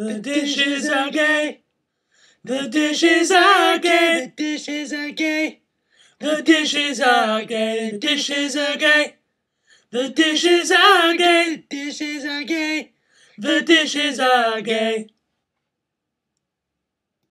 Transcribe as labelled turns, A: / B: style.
A: The dishes are gay. The dishes are gay. The dishes are gay. The dishes are gay. The dishes are gay. The dishes are gay. The dishes are gay. The dishes are gay.